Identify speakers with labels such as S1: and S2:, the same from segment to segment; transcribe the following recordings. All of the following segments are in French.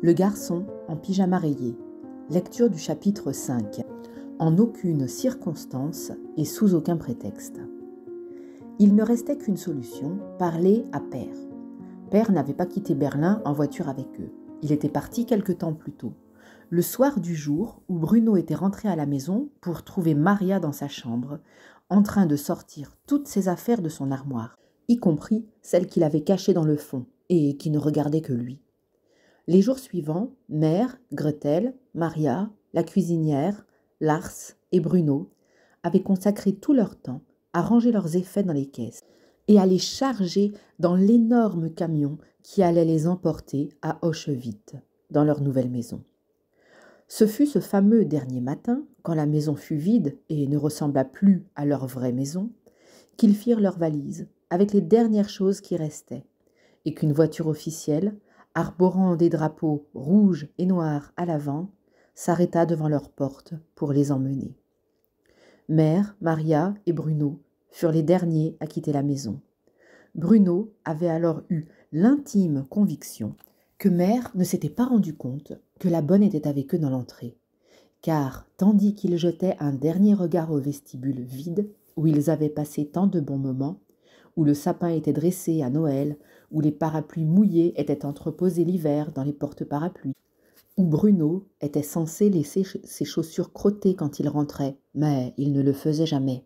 S1: Le garçon en pyjama rayé. Lecture du chapitre 5. En aucune circonstance et sous aucun prétexte. Il ne restait qu'une solution, parler à Père. Père n'avait pas quitté Berlin en voiture avec eux. Il était parti quelque temps plus tôt. Le soir du jour où Bruno était rentré à la maison pour trouver Maria dans sa chambre, en train de sortir toutes ses affaires de son armoire, y compris celles qu'il avait cachées dans le fond et qui ne regardaient que lui. Les jours suivants, Mère, Gretel, Maria, la cuisinière, Lars et Bruno avaient consacré tout leur temps à ranger leurs effets dans les caisses et à les charger dans l'énorme camion qui allait les emporter à Hochevite, dans leur nouvelle maison. Ce fut ce fameux dernier matin, quand la maison fut vide et ne ressembla plus à leur vraie maison, qu'ils firent leurs valises avec les dernières choses qui restaient, et qu'une voiture officielle, arborant des drapeaux rouges et noirs à l'avant, s'arrêta devant leur porte pour les emmener. Mère, Maria et Bruno furent les derniers à quitter la maison. Bruno avait alors eu l'intime conviction que Mère ne s'était pas rendu compte que la bonne était avec eux dans l'entrée, car tandis qu'ils jetaient un dernier regard au vestibule vide où ils avaient passé tant de bons moments, où le sapin était dressé à Noël, où les parapluies mouillés étaient entreposés l'hiver dans les portes parapluies où Bruno était censé laisser ses chaussures crottées quand il rentrait, mais il ne le faisait jamais.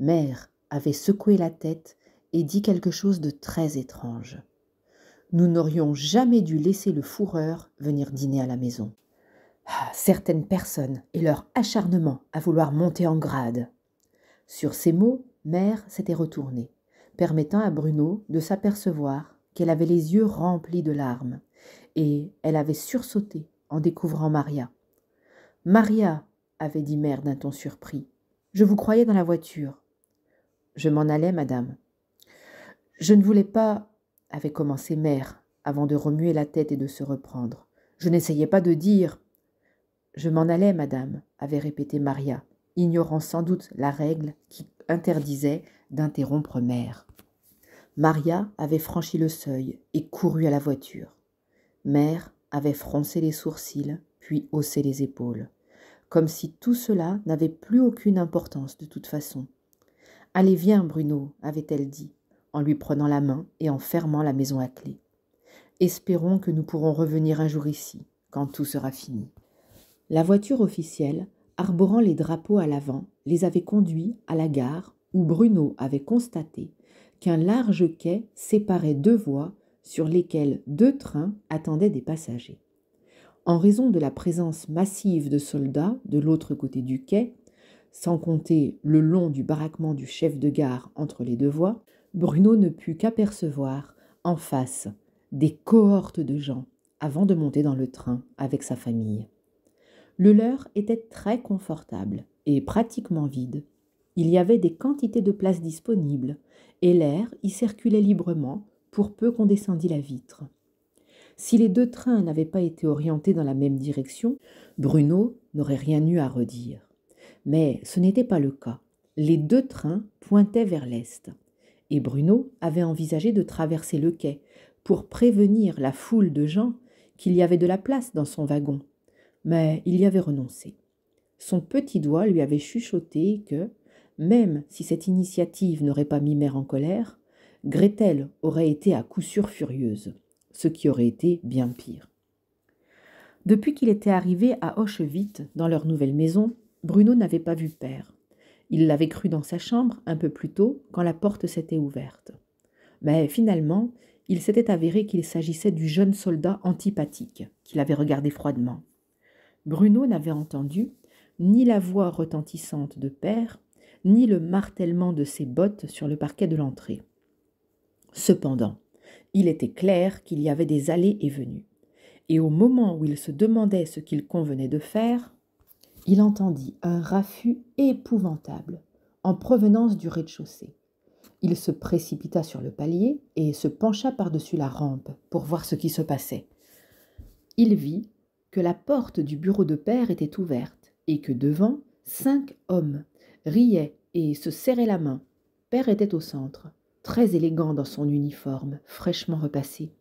S1: Mère avait secoué la tête et dit quelque chose de très étrange. Nous n'aurions jamais dû laisser le fourreur venir dîner à la maison. Ah, certaines personnes et leur acharnement à vouloir monter en grade. Sur ces mots, mère s'était retournée permettant à Bruno de s'apercevoir qu'elle avait les yeux remplis de larmes, et elle avait sursauté en découvrant Maria. Maria, avait dit Mère d'un ton surpris, je vous croyais dans la voiture. Je m'en allais, madame. Je ne voulais pas, avait commencé Mère, avant de remuer la tête et de se reprendre. Je n'essayais pas de dire. Je m'en allais, madame, avait répété Maria, ignorant sans doute la règle qui interdisait d'interrompre mère. Maria avait franchi le seuil et couru à la voiture. Mère avait froncé les sourcils, puis haussé les épaules, comme si tout cela n'avait plus aucune importance de toute façon. Allez, viens, Bruno, avait-elle dit, en lui prenant la main et en fermant la maison à clé. Espérons que nous pourrons revenir un jour ici, quand tout sera fini. La voiture officielle arborant les drapeaux à l'avant, les avait conduits à la gare où Bruno avait constaté qu'un large quai séparait deux voies sur lesquelles deux trains attendaient des passagers. En raison de la présence massive de soldats de l'autre côté du quai, sans compter le long du baraquement du chef de gare entre les deux voies, Bruno ne put qu'apercevoir en face des cohortes de gens avant de monter dans le train avec sa famille. Le leur était très confortable et pratiquement vide. Il y avait des quantités de places disponibles, et l'air y circulait librement pour peu qu'on descendît la vitre. Si les deux trains n'avaient pas été orientés dans la même direction, Bruno n'aurait rien eu à redire. Mais ce n'était pas le cas. Les deux trains pointaient vers l'est, et Bruno avait envisagé de traverser le quai pour prévenir la foule de gens qu'il y avait de la place dans son wagon mais il y avait renoncé. Son petit doigt lui avait chuchoté que, même si cette initiative n'aurait pas mis mère en colère, Gretel aurait été à coup sûr furieuse, ce qui aurait été bien pire. Depuis qu'il était arrivé à Hochevite, dans leur nouvelle maison, Bruno n'avait pas vu père. Il l'avait cru dans sa chambre un peu plus tôt, quand la porte s'était ouverte. Mais finalement, il s'était avéré qu'il s'agissait du jeune soldat antipathique, qu'il avait regardé froidement. Bruno n'avait entendu ni la voix retentissante de père, ni le martèlement de ses bottes sur le parquet de l'entrée. Cependant, il était clair qu'il y avait des allées et venues, et au moment où il se demandait ce qu'il convenait de faire, il entendit un raffut épouvantable en provenance du rez-de-chaussée. Il se précipita sur le palier et se pencha par-dessus la rampe pour voir ce qui se passait. Il vit que la porte du bureau de père était ouverte et que devant, cinq hommes riaient et se serraient la main. Père était au centre, très élégant dans son uniforme, fraîchement repassé.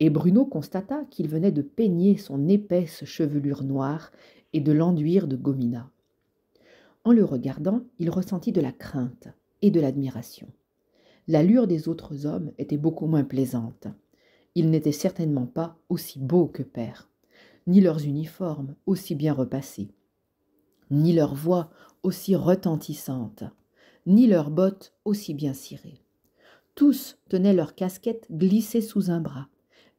S1: Et Bruno constata qu'il venait de peigner son épaisse chevelure noire et de l'enduire de gomina. En le regardant, il ressentit de la crainte et de l'admiration. L'allure des autres hommes était beaucoup moins plaisante. Il n'était certainement pas aussi beau que père ni leurs uniformes aussi bien repassés, ni leurs voix aussi retentissantes, ni leurs bottes aussi bien cirées. Tous tenaient leurs casquettes glissées sous un bras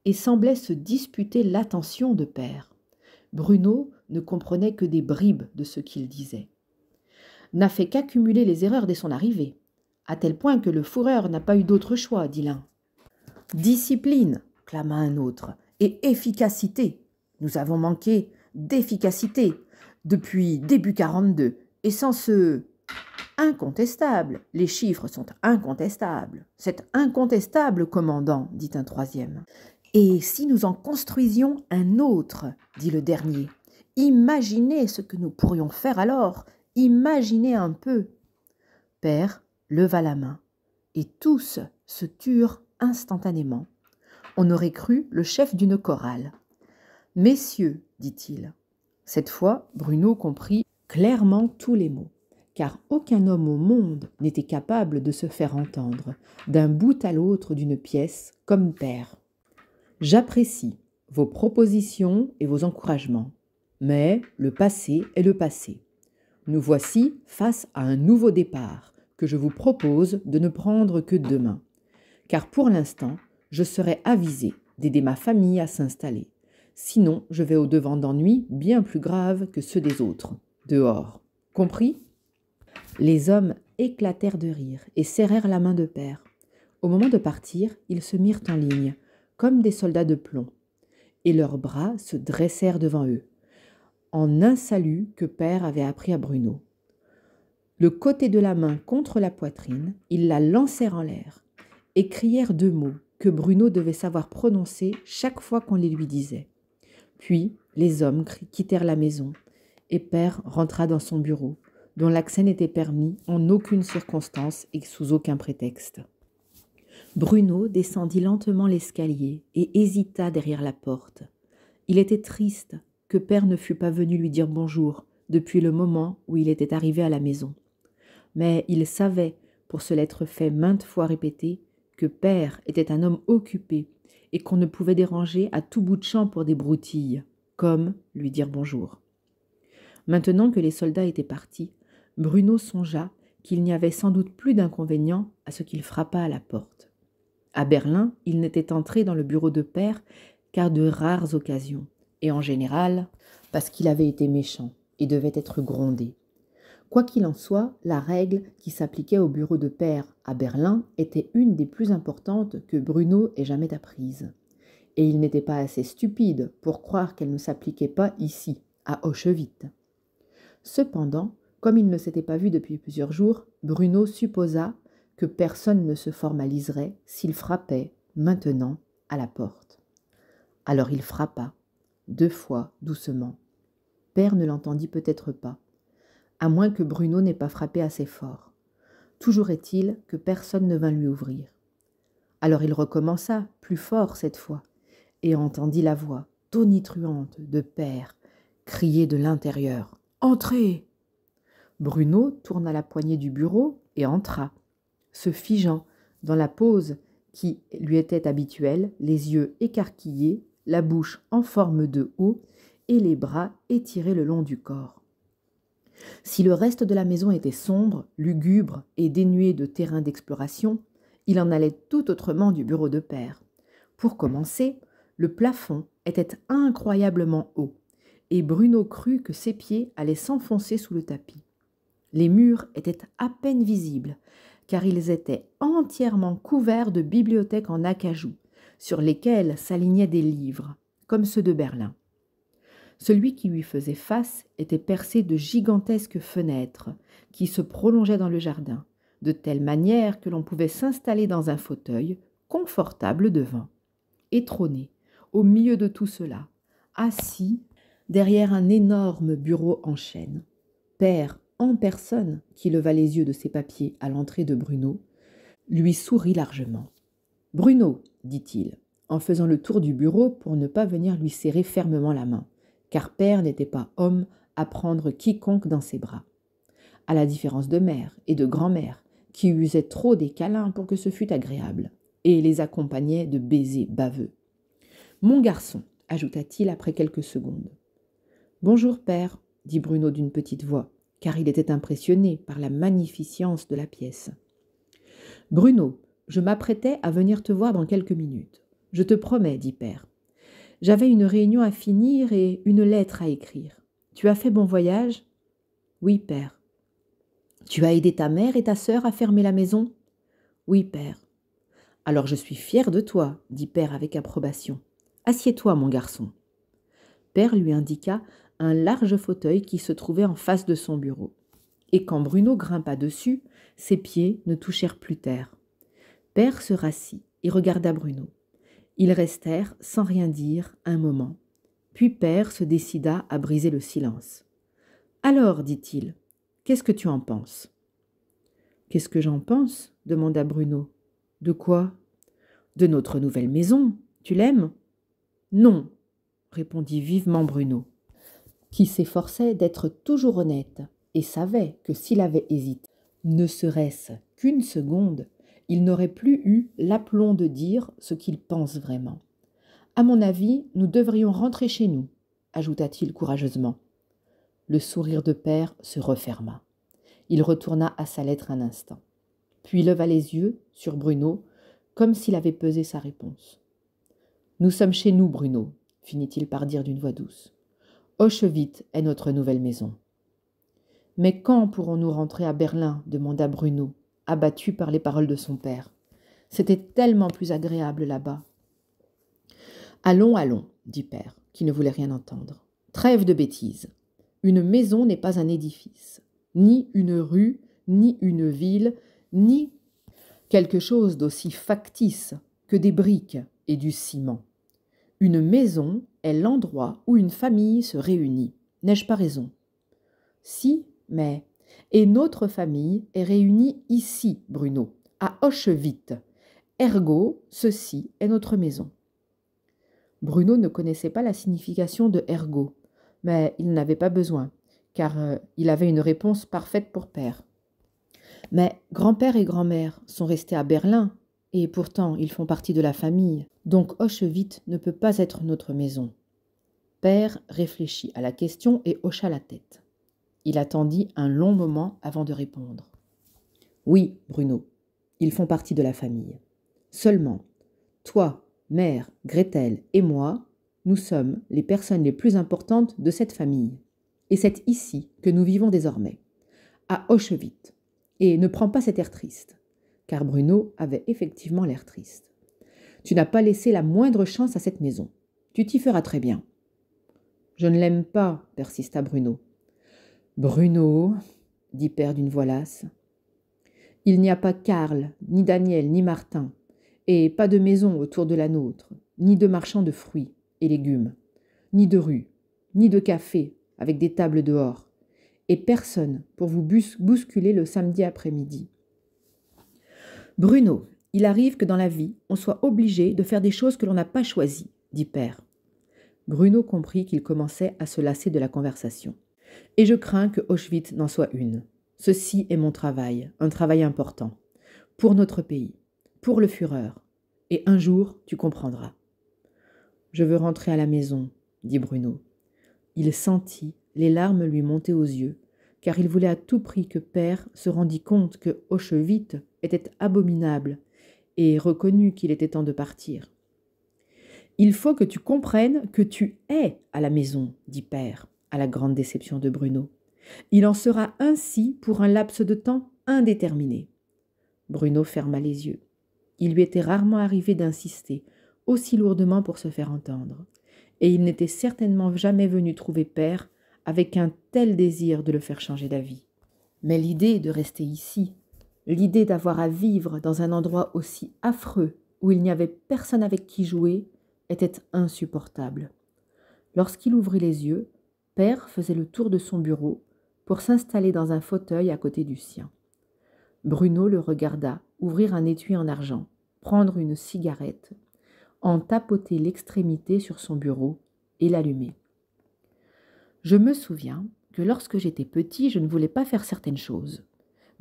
S1: et semblaient se disputer l'attention de père. Bruno ne comprenait que des bribes de ce qu'il disait. N'a fait qu'accumuler les erreurs dès son arrivée, à tel point que le fourreur n'a pas eu d'autre choix, dit l'un. Discipline, clama un autre, et efficacité, nous avons manqué d'efficacité depuis début 42, et sans ce incontestable, les chiffres sont incontestables. C'est incontestable, commandant, dit un troisième. Et si nous en construisions un autre, dit le dernier, imaginez ce que nous pourrions faire alors, imaginez un peu. Père leva la main, et tous se turent instantanément. On aurait cru le chef d'une chorale. Messieurs, dit-il. Cette fois, Bruno comprit clairement tous les mots, car aucun homme au monde n'était capable de se faire entendre, d'un bout à l'autre d'une pièce, comme père. J'apprécie vos propositions et vos encouragements, mais le passé est le passé. Nous voici face à un nouveau départ que je vous propose de ne prendre que demain, car pour l'instant, je serai avisé d'aider ma famille à s'installer. Sinon, je vais au-devant d'ennuis bien plus graves que ceux des autres, dehors. Compris Les hommes éclatèrent de rire et serrèrent la main de père. Au moment de partir, ils se mirent en ligne, comme des soldats de plomb, et leurs bras se dressèrent devant eux, en un salut que père avait appris à Bruno. Le côté de la main contre la poitrine, ils la lancèrent en l'air et crièrent deux mots que Bruno devait savoir prononcer chaque fois qu'on les lui disait. Puis les hommes quittèrent la maison, et Père rentra dans son bureau, dont l'accès n'était permis en aucune circonstance et sous aucun prétexte. Bruno descendit lentement l'escalier et hésita derrière la porte. Il était triste que Père ne fût pas venu lui dire bonjour depuis le moment où il était arrivé à la maison. Mais il savait, pour se l'être fait maintes fois répéter, que Père était un homme occupé et qu'on ne pouvait déranger à tout bout de champ pour des broutilles, comme lui dire bonjour. Maintenant que les soldats étaient partis, Bruno songea qu'il n'y avait sans doute plus d'inconvénient à ce qu'il frappa à la porte. À Berlin, il n'était entré dans le bureau de père qu'à de rares occasions, et en général parce qu'il avait été méchant et devait être grondé. Quoi qu'il en soit, la règle qui s'appliquait au bureau de père à Berlin était une des plus importantes que Bruno ait jamais apprise. Et il n'était pas assez stupide pour croire qu'elle ne s'appliquait pas ici, à Auschwitz. Cependant, comme il ne s'était pas vu depuis plusieurs jours, Bruno supposa que personne ne se formaliserait s'il frappait, maintenant, à la porte. Alors il frappa, deux fois doucement. Père ne l'entendit peut-être pas à moins que Bruno n'ait pas frappé assez fort. Toujours est-il que personne ne vint lui ouvrir. Alors il recommença, plus fort cette fois, et entendit la voix, tonitruante, de père, crier de l'intérieur. Entrez. Bruno tourna la poignée du bureau et entra, se figeant, dans la pose qui lui était habituelle, les yeux écarquillés, la bouche en forme de haut et les bras étirés le long du corps. Si le reste de la maison était sombre, lugubre et dénué de terrain d'exploration, il en allait tout autrement du bureau de père. Pour commencer, le plafond était incroyablement haut, et Bruno crut que ses pieds allaient s'enfoncer sous le tapis. Les murs étaient à peine visibles, car ils étaient entièrement couverts de bibliothèques en acajou, sur lesquelles s'alignaient des livres, comme ceux de Berlin. Celui qui lui faisait face était percé de gigantesques fenêtres qui se prolongeaient dans le jardin, de telle manière que l'on pouvait s'installer dans un fauteuil confortable devant, étrôné, au milieu de tout cela, assis derrière un énorme bureau en chêne. Père en personne, qui leva les yeux de ses papiers à l'entrée de Bruno, lui sourit largement. Bruno, dit-il, en faisant le tour du bureau pour ne pas venir lui serrer fermement la main car père n'était pas homme à prendre quiconque dans ses bras. À la différence de mère et de grand-mère, qui usaient trop des câlins pour que ce fût agréable, et les accompagnaient de baisers baveux. Mon garçon, ajouta-t-il après quelques secondes. Bonjour, père, dit Bruno d'une petite voix, car il était impressionné par la magnificence de la pièce. Bruno, je m'apprêtais à venir te voir dans quelques minutes. Je te promets, dit père, j'avais une réunion à finir et une lettre à écrire. Tu as fait bon voyage Oui, père. Tu as aidé ta mère et ta sœur à fermer la maison Oui, père. Alors je suis fier de toi, dit père avec approbation. Assieds-toi, mon garçon. Père lui indiqua un large fauteuil qui se trouvait en face de son bureau. Et quand Bruno grimpa dessus, ses pieds ne touchèrent plus terre. Père se rassit et regarda Bruno. Ils restèrent sans rien dire un moment. Puis Père se décida à briser le silence. Alors, dit-il, qu'est-ce que tu en penses Qu'est-ce que j'en pense demanda Bruno. De quoi De notre nouvelle maison. Tu l'aimes Non, répondit vivement Bruno, qui s'efforçait d'être toujours honnête et savait que s'il avait hésité, ne serait-ce qu'une seconde, il n'aurait plus eu l'aplomb de dire ce qu'il pense vraiment. À mon avis, nous devrions rentrer chez nous, ajouta-t-il courageusement. Le sourire de père se referma. Il retourna à sa lettre un instant, puis leva les yeux sur Bruno, comme s'il avait pesé sa réponse. Nous sommes chez nous, Bruno, finit-il par dire d'une voix douce. Hochevite est notre nouvelle maison. Mais quand pourrons-nous rentrer à Berlin demanda Bruno, abattu par les paroles de son père. C'était tellement plus agréable là-bas. Allons, allons, dit Père, qui ne voulait rien entendre. Trêve de bêtises. Une maison n'est pas un édifice, ni une rue, ni une ville, ni quelque chose d'aussi factice que des briques et du ciment. Une maison est l'endroit où une famille se réunit. N'ai-je pas raison Si, mais et notre famille est réunie ici, Bruno, à Hochevite. Ergo, ceci est notre maison. Bruno ne connaissait pas la signification de ergo, mais il n'avait pas besoin, car euh, il avait une réponse parfaite pour père. Mais grand-père et grand-mère sont restés à Berlin, et pourtant ils font partie de la famille, donc Hochevite ne peut pas être notre maison. Père réfléchit à la question et hocha la tête. Il attendit un long moment avant de répondre. Oui, Bruno, ils font partie de la famille. Seulement, toi, mère, Gretel et moi, nous sommes les personnes les plus importantes de cette famille. Et c'est ici que nous vivons désormais, à Auschwitz. Et ne prends pas cet air triste, car Bruno avait effectivement l'air triste. Tu n'as pas laissé la moindre chance à cette maison. Tu t'y feras très bien. Je ne l'aime pas, persista Bruno. Bruno, dit Père d'une voix lasse. Il n'y a pas Karl, ni Daniel, ni Martin, et pas de maison autour de la nôtre, ni de marchands de fruits et légumes, ni de rue, ni de café avec des tables dehors, et personne pour vous bousculer le samedi après-midi. Bruno, il arrive que dans la vie, on soit obligé de faire des choses que l'on n'a pas choisies, dit Père. Bruno comprit qu'il commençait à se lasser de la conversation. Et je crains que Auschwitz n'en soit une. Ceci est mon travail, un travail important. Pour notre pays, pour le Führer. Et un jour, tu comprendras. Je veux rentrer à la maison, dit Bruno. Il sentit les larmes lui monter aux yeux, car il voulait à tout prix que Père se rendît compte que Auschwitz était abominable et reconnut qu'il était temps de partir. Il faut que tu comprennes que tu es à la maison, dit Père à la grande déception de Bruno. Il en sera ainsi pour un laps de temps indéterminé. Bruno ferma les yeux. Il lui était rarement arrivé d'insister aussi lourdement pour se faire entendre, et il n'était certainement jamais venu trouver père avec un tel désir de le faire changer d'avis. Mais l'idée de rester ici, l'idée d'avoir à vivre dans un endroit aussi affreux où il n'y avait personne avec qui jouer, était insupportable. Lorsqu'il ouvrit les yeux, père faisait le tour de son bureau pour s'installer dans un fauteuil à côté du sien. Bruno le regarda ouvrir un étui en argent, prendre une cigarette, en tapoter l'extrémité sur son bureau et l'allumer. Je me souviens que lorsque j'étais petit, je ne voulais pas faire certaines choses.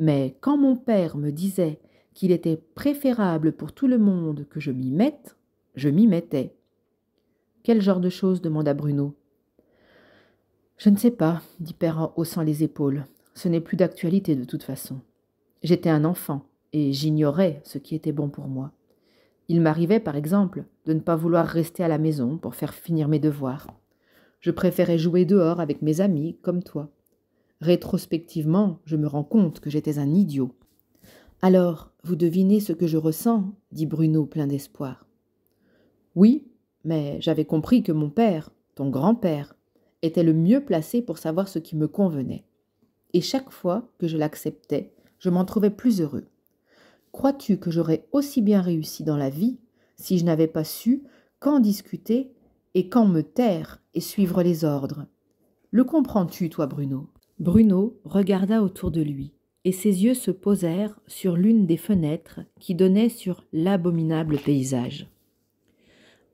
S1: Mais quand mon père me disait qu'il était préférable pour tout le monde que je m'y mette, je m'y mettais. Quel genre de choses demanda Bruno. Je ne sais pas, dit Père en haussant les épaules. Ce n'est plus d'actualité de toute façon. J'étais un enfant, et j'ignorais ce qui était bon pour moi. Il m'arrivait, par exemple, de ne pas vouloir rester à la maison pour faire finir mes devoirs. Je préférais jouer dehors avec mes amis, comme toi. Rétrospectivement, je me rends compte que j'étais un idiot. Alors, vous devinez ce que je ressens dit Bruno plein d'espoir. Oui, mais j'avais compris que mon père, ton grand-père, était le mieux placé pour savoir ce qui me convenait. Et chaque fois que je l'acceptais, je m'en trouvais plus heureux. Crois-tu que j'aurais aussi bien réussi dans la vie si je n'avais pas su quand discuter et quand me taire et suivre les ordres Le comprends-tu, toi, Bruno Bruno regarda autour de lui, et ses yeux se posèrent sur l'une des fenêtres qui donnait sur l'abominable paysage.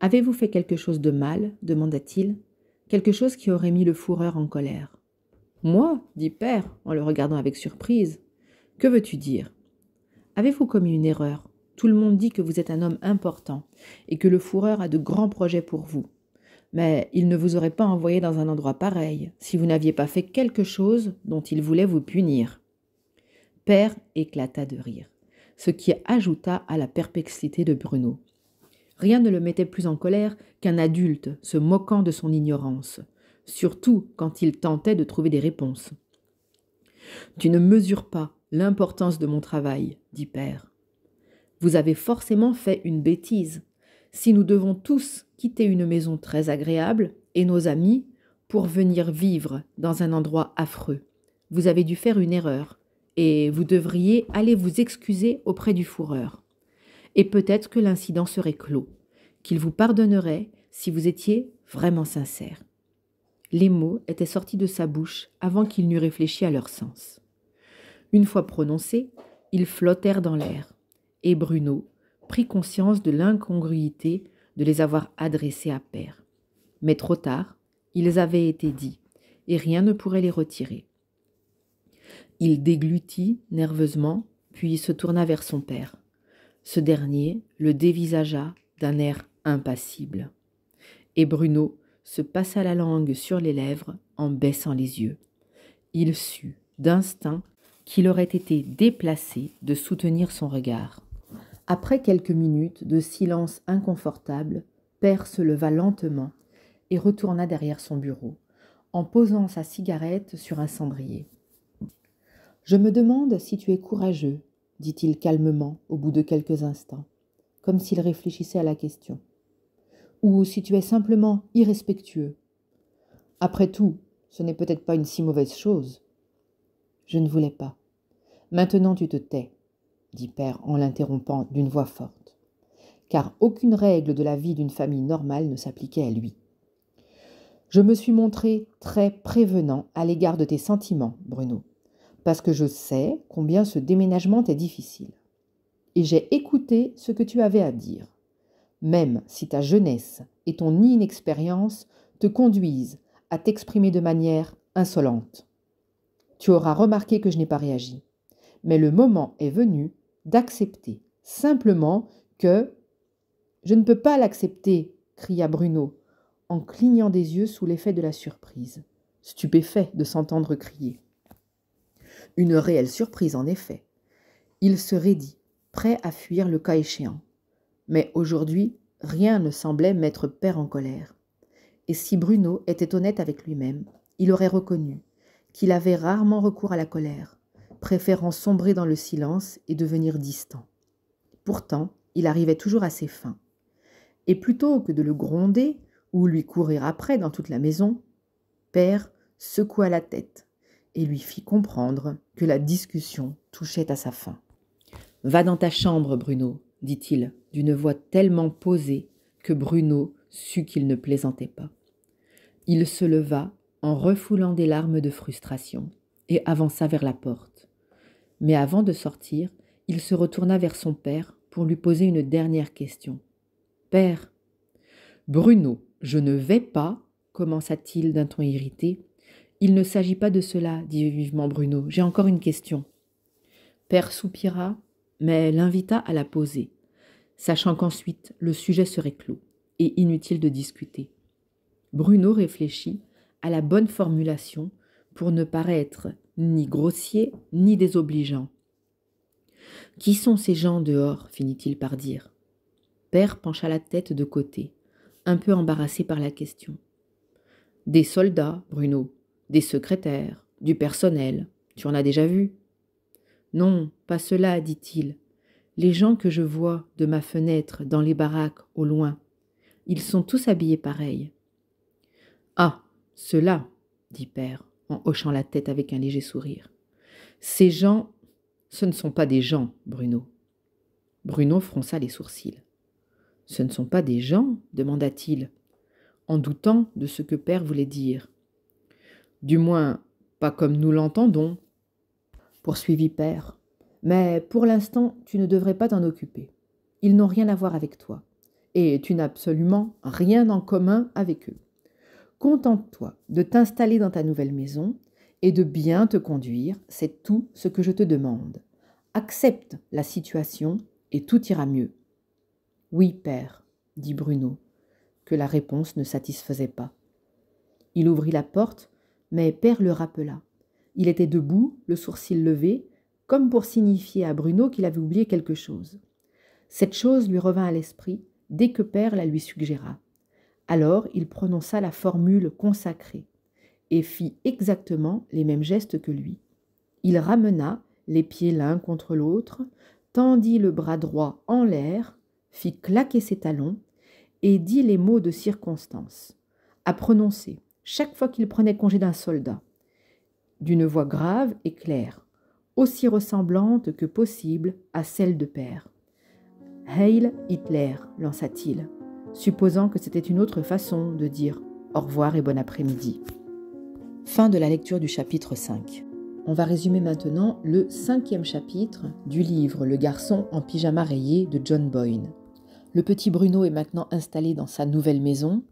S1: Avez-vous fait quelque chose de mal demanda-t-il quelque chose qui aurait mis le fourreur en colère. Moi dit Père, en le regardant avec surprise. Que veux-tu dire Avez-vous commis une erreur Tout le monde dit que vous êtes un homme important et que le fourreur a de grands projets pour vous. Mais il ne vous aurait pas envoyé dans un endroit pareil si vous n'aviez pas fait quelque chose dont il voulait vous punir. Père éclata de rire, ce qui ajouta à la perplexité de Bruno. Rien ne le mettait plus en colère qu'un adulte se moquant de son ignorance, surtout quand il tentait de trouver des réponses. Tu ne mesures pas l'importance de mon travail, dit Père. Vous avez forcément fait une bêtise. Si nous devons tous quitter une maison très agréable et nos amis pour venir vivre dans un endroit affreux, vous avez dû faire une erreur et vous devriez aller vous excuser auprès du fourreur et peut-être que l'incident serait clos, qu'il vous pardonnerait si vous étiez vraiment sincère. Les mots étaient sortis de sa bouche avant qu'il n'eût réfléchi à leur sens. Une fois prononcés, ils flottèrent dans l'air, et Bruno prit conscience de l'incongruité de les avoir adressés à Père. Mais trop tard, ils avaient été dits, et rien ne pourrait les retirer. Il déglutit nerveusement, puis se tourna vers son père. Ce dernier le dévisagea d'un air impassible. Et Bruno se passa la langue sur les lèvres en baissant les yeux. Il sut, d'instinct, qu'il aurait été déplacé de soutenir son regard. Après quelques minutes de silence inconfortable, Père se leva lentement et retourna derrière son bureau, en posant sa cigarette sur un cendrier. Je me demande si tu es courageux, dit-il calmement au bout de quelques instants, comme s'il réfléchissait à la question. Ou si tu es simplement irrespectueux. Après tout, ce n'est peut-être pas une si mauvaise chose. Je ne voulais pas. Maintenant tu te tais, dit Père en l'interrompant d'une voix forte, car aucune règle de la vie d'une famille normale ne s'appliquait à lui. Je me suis montré très prévenant à l'égard de tes sentiments, Bruno parce que je sais combien ce déménagement est difficile. Et j'ai écouté ce que tu avais à dire, même si ta jeunesse et ton inexpérience te conduisent à t'exprimer de manière insolente. Tu auras remarqué que je n'ai pas réagi, mais le moment est venu d'accepter simplement que je ne peux pas l'accepter, cria Bruno, en clignant des yeux sous l'effet de la surprise, stupéfait de s'entendre crier. Une réelle surprise en effet. Il se raidit, prêt à fuir le cas échéant. Mais aujourd'hui, rien ne semblait mettre père en colère. Et si Bruno était honnête avec lui-même, il aurait reconnu qu'il avait rarement recours à la colère, préférant sombrer dans le silence et devenir distant. Pourtant, il arrivait toujours à ses fins. Et plutôt que de le gronder ou lui courir après dans toute la maison, Père secoua la tête, et lui fit comprendre que la discussion touchait à sa fin. Va dans ta chambre, Bruno, dit-il, d'une voix tellement posée que Bruno sut qu'il ne plaisantait pas. Il se leva en refoulant des larmes de frustration et avança vers la porte. Mais avant de sortir, il se retourna vers son père pour lui poser une dernière question. Père, Bruno, je ne vais pas, commença-t-il d'un ton irrité, il ne s'agit pas de cela, dit vivement Bruno. J'ai encore une question. Père soupira, mais l'invita à la poser, sachant qu'ensuite le sujet serait clos et inutile de discuter. Bruno réfléchit à la bonne formulation pour ne paraître ni grossier ni désobligeant. Qui sont ces gens dehors finit-il par dire. Père pencha la tête de côté, un peu embarrassé par la question. Des soldats, Bruno, des secrétaires, du personnel. Tu en as déjà vu Non, pas cela, dit-il. Les gens que je vois de ma fenêtre dans les baraques au loin, ils sont tous habillés pareils. »« Ah, cela, dit Père, en hochant la tête avec un léger sourire. Ces gens, ce ne sont pas des gens, Bruno. Bruno fronça les sourcils. Ce ne sont pas des gens demanda-t-il, en doutant de ce que Père voulait dire du moins pas comme nous l'entendons, poursuivit Père. Mais pour l'instant, tu ne devrais pas t'en occuper. Ils n'ont rien à voir avec toi, et tu n'as absolument rien en commun avec eux. Contente-toi de t'installer dans ta nouvelle maison et de bien te conduire, c'est tout ce que je te demande. Accepte la situation et tout ira mieux. Oui, père, dit Bruno, que la réponse ne satisfaisait pas. Il ouvrit la porte mais Père le rappela. Il était debout, le sourcil levé, comme pour signifier à Bruno qu'il avait oublié quelque chose. Cette chose lui revint à l'esprit dès que Père la lui suggéra. Alors il prononça la formule consacrée et fit exactement les mêmes gestes que lui. Il ramena les pieds l'un contre l'autre, tendit le bras droit en l'air, fit claquer ses talons et dit les mots de circonstance à prononcer chaque fois qu'il prenait congé d'un soldat, d'une voix grave et claire, aussi ressemblante que possible à celle de père. Heil Hitler, lança-t-il, supposant que c'était une autre façon de dire au revoir et bon après-midi. Fin de la lecture du chapitre 5. On va résumer maintenant le cinquième chapitre du livre Le garçon en pyjama rayé de John Boyne. Le petit Bruno est maintenant installé dans sa nouvelle maison,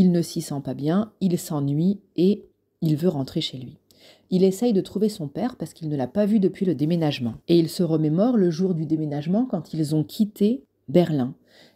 S1: il ne s'y sent pas bien, il s'ennuie et il veut rentrer chez lui. Il essaye de trouver son père parce qu'il ne l'a pas vu depuis le déménagement. Et il se remémore le jour du déménagement quand ils ont quitté Berlin.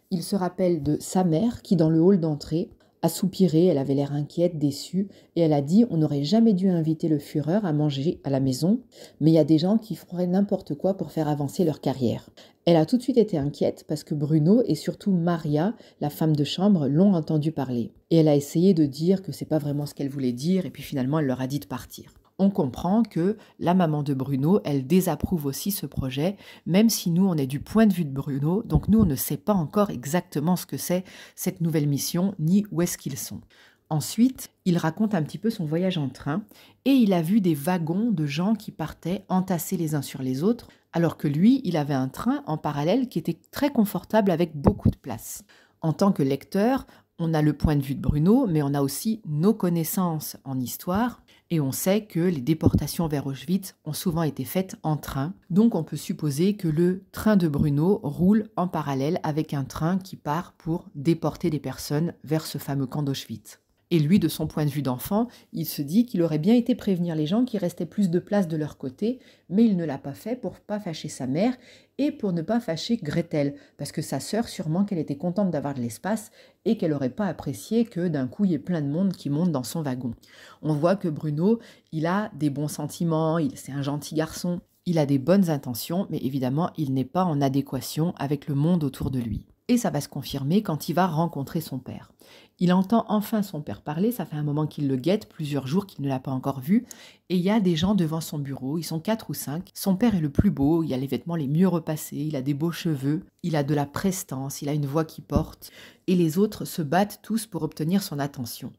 S1: Il se rappelle de sa mère qui, dans le hall d'entrée, a soupiré, elle avait l'air inquiète, déçue, et elle a dit On n'aurait jamais dû inviter le Führer à manger à la maison, mais il y a des gens qui feraient n'importe quoi pour faire avancer leur carrière. Elle a tout de suite été inquiète parce que Bruno et surtout Maria, la femme de chambre, l'ont entendu parler. Et elle a essayé de dire que c'est pas vraiment ce qu'elle voulait dire, et puis finalement elle leur a dit de partir on comprend que la maman de Bruno, elle désapprouve aussi ce projet, même si nous, on est du point de vue de Bruno, donc nous, on ne sait pas encore exactement ce que c'est cette nouvelle mission, ni où est-ce qu'ils sont. Ensuite, il raconte un petit peu son voyage en train et il a vu des wagons de gens qui partaient entassés les uns sur les autres, alors que lui, il avait un train en parallèle qui était très confortable avec beaucoup de place. En tant que lecteur, on a le point de vue de Bruno, mais on a aussi nos connaissances en histoire, et on sait que les déportations vers Auschwitz ont souvent été faites en train. Donc on peut supposer que le train de Bruno roule en parallèle avec un train qui part pour déporter des personnes vers ce fameux camp d'Auschwitz. Et lui, de son point de vue d'enfant, il se dit qu'il aurait bien été prévenir les gens qui restaient plus de place de leur côté, mais il ne l'a pas fait pour pas fâcher sa mère et pour ne pas fâcher Gretel, parce que sa sœur, sûrement qu'elle était contente d'avoir de l'espace et qu'elle n'aurait pas apprécié que d'un coup il y ait plein de monde qui monte dans son wagon. On voit que Bruno, il a des bons sentiments, il c'est un gentil garçon, il a des bonnes intentions, mais évidemment, il n'est pas en adéquation avec le monde autour de lui et ça va se confirmer quand il va rencontrer son père. Il entend enfin son père parler, ça fait un moment qu'il le guette, plusieurs jours qu'il ne l'a pas encore vu, et il y a des gens devant son bureau, ils sont quatre ou cinq. Son père est le plus beau, il a les vêtements les mieux repassés, il a des beaux cheveux, il a de la prestance, il a une voix qui porte, et les autres se battent tous pour obtenir son attention.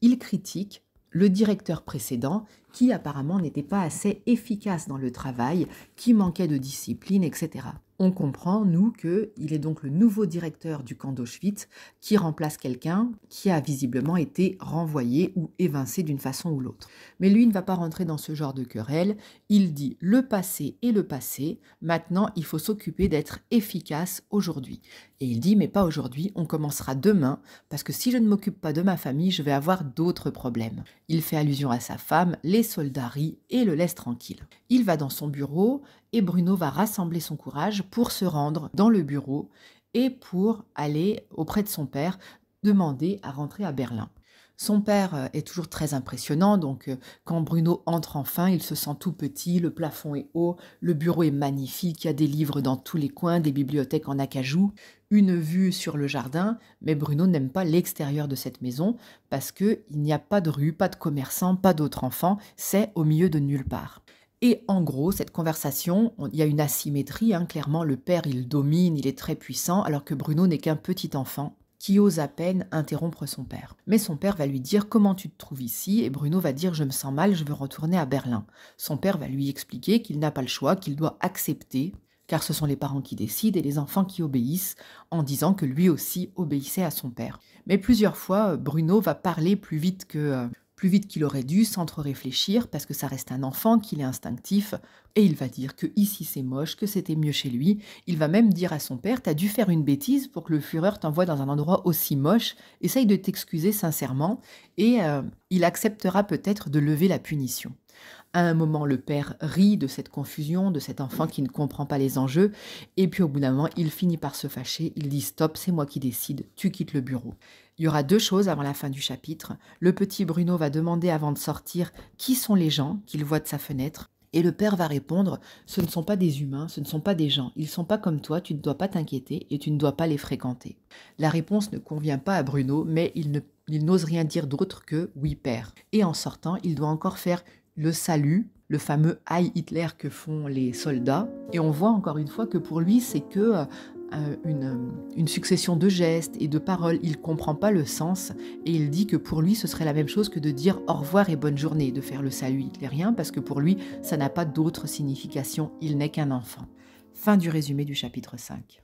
S1: Il critique le directeur précédent, qui apparemment n'était pas assez efficace dans le travail, qui manquait de discipline, etc. On comprend, nous, qu'il est donc le nouveau directeur du camp d'Auschwitz qui remplace quelqu'un qui a visiblement été renvoyé ou évincé d'une façon ou l'autre. Mais lui ne va pas rentrer dans ce genre de querelle. Il dit le passé est le passé, maintenant il faut s'occuper d'être efficace aujourd'hui. Et il dit mais pas aujourd'hui, on commencera demain, parce que si je ne m'occupe pas de ma famille, je vais avoir d'autres problèmes. Il fait allusion à sa femme, les soldats rient et le laisse tranquille. Il va dans son bureau et Bruno va rassembler son courage pour se rendre dans le bureau et pour aller auprès de son père demander à rentrer à Berlin. Son père euh, est toujours très impressionnant, donc euh, quand Bruno entre enfin, il se sent tout petit, le plafond est haut, le bureau est magnifique, il y a des livres dans tous les coins, des bibliothèques en acajou, une vue sur le jardin, mais Bruno n'aime pas l'extérieur de cette maison parce qu'il n'y a pas de rue, pas de commerçants, pas d'autres enfants, c'est au milieu de nulle part. Et en gros, cette conversation, il y a une asymétrie, hein. clairement le père il domine, il est très puissant, alors que Bruno n'est qu'un petit enfant qui ose à peine interrompre son père. Mais son père va lui dire comment tu te trouves ici et Bruno va dire je me sens mal, je veux retourner à Berlin. Son père va lui expliquer qu'il n'a pas le choix, qu'il doit accepter car ce sont les parents qui décident et les enfants qui obéissent, en disant que lui aussi obéissait à son père. Mais plusieurs fois, euh, Bruno va parler plus vite que euh, plus vite qu'il aurait dû, sans trop réfléchir, parce que ça reste un enfant, qu'il est instinctif, et il va dire que ici c'est moche, que c'était mieux chez lui. Il va même dire à son père, t'as dû faire une bêtise pour que le Führer t'envoie dans un endroit aussi moche, essaye de t'excuser sincèrement, et euh, il acceptera peut-être de lever la punition. À un moment, le père rit de cette confusion, de cet enfant qui ne comprend pas les enjeux, et puis au bout d'un moment, il finit par se fâcher, il dit stop, c'est moi qui décide, tu quittes le bureau. Il y aura deux choses avant la fin du chapitre. Le petit Bruno va demander avant de sortir qui sont les gens qu'il voit de sa fenêtre. Et le père va répondre Ce ne sont pas des humains, ce ne sont pas des gens, ils ne sont pas comme toi, tu ne dois pas t'inquiéter et tu ne dois pas les fréquenter. La réponse ne convient pas à Bruno, mais il n'ose rien dire d'autre que Oui, père. Et en sortant, il doit encore faire le salut, le fameux Heil Hitler que font les soldats. Et on voit encore une fois que pour lui, c'est que euh, une, succession de gestes et de paroles. Il ne comprend pas le sens et il dit que pour lui, ce serait la même chose que de dire au revoir et bonne journée, de faire le salut hitlérien, parce que pour lui, ça n'a pas d'autre signification. Il n'est qu'un enfant. Fin du résumé du chapitre 5.